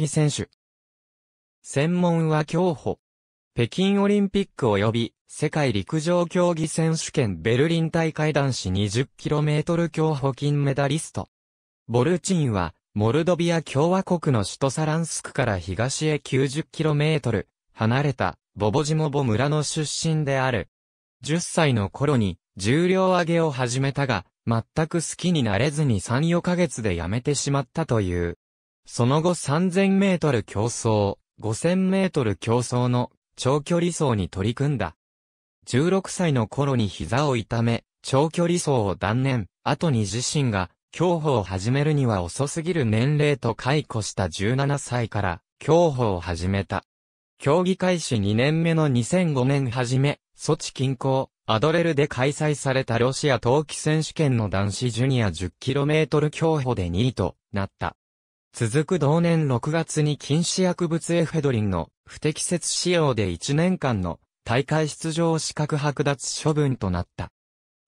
技選手。専門は競歩。北京オリンピック及び世界陸上競技選手権ベルリン大会男子 20km 競歩金メダリスト。ボルチンはモルドビア共和国の首都サランスクから東へ 90km 離れたボボジモボ村の出身である。10歳の頃に重量上げを始めたが、全く好きになれずに3、4ヶ月で辞めてしまったという。その後3000メートル競争、5000メートル競争の長距離走に取り組んだ。16歳の頃に膝を痛め、長距離走を断念、後に自身が競歩を始めるには遅すぎる年齢と解雇した17歳から競歩を始めた。競技開始2年目の2005年初め、ソチ近郊、アドレルで開催されたロシア冬季選手権の男子ジュニア 10km 競歩で2位となった。続く同年6月に禁止薬物エフェドリンの不適切使用で1年間の大会出場資格剥奪処分となった。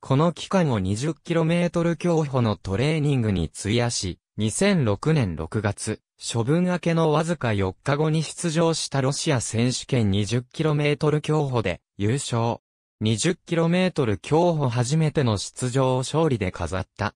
この期間を 20km 競歩のトレーニングに費やし、2006年6月、処分明けのわずか4日後に出場したロシア選手権 20km 競歩で優勝。20km 競歩初めての出場を勝利で飾った。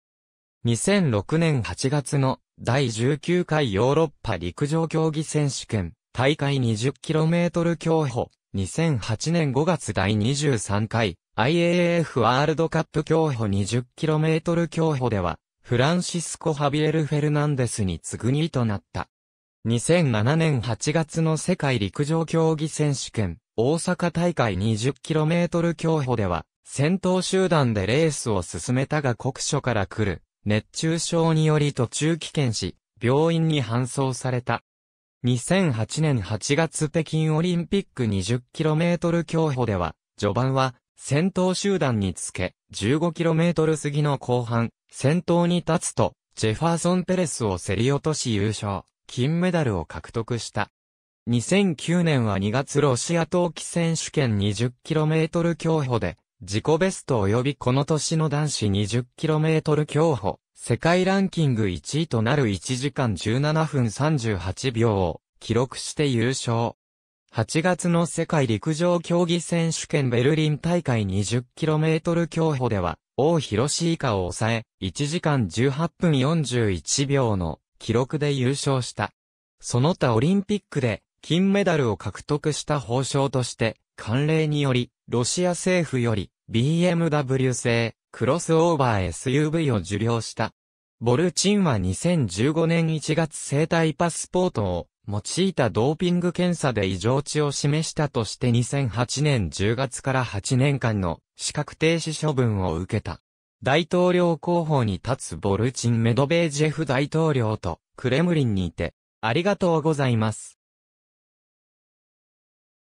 2006年8月の第19回ヨーロッパ陸上競技選手権、大会 20km 競歩、2008年5月第23回、IAAF ワールドカップ競歩 20km 競歩では、フランシスコ・ハビエル・フェルナンデスに次ぐ2位となった。2007年8月の世界陸上競技選手権、大阪大会 20km 競歩では、先頭集団でレースを進めたが国書から来る、熱中症により途中棄権し、病院に搬送された。2008年8月北京オリンピック 20km 競歩では、序盤は、先頭集団につけ、15km 過ぎの後半、先頭に立つと、ジェファーソン・ペレスを競り落とし優勝、金メダルを獲得した。2009年は2月ロシア冬季選手権 20km 競歩で、自己ベスト及びこの年の男子 20km 競歩、世界ランキング1位となる1時間17分38秒を記録して優勝。8月の世界陸上競技選手権ベルリン大会 20km 競歩では、王広志以下を抑え、1時間18分41秒の記録で優勝した。その他オリンピックで金メダルを獲得した報奨として、慣例により、ロシア政府より BMW 製クロスオーバー SUV を受領した。ボルチンは2015年1月生体パスポートを用いたドーピング検査で異常値を示したとして2008年10月から8年間の資格停止処分を受けた。大統領候補に立つボルチン・メドベージェフ大統領とクレムリンにいて、ありがとうございます。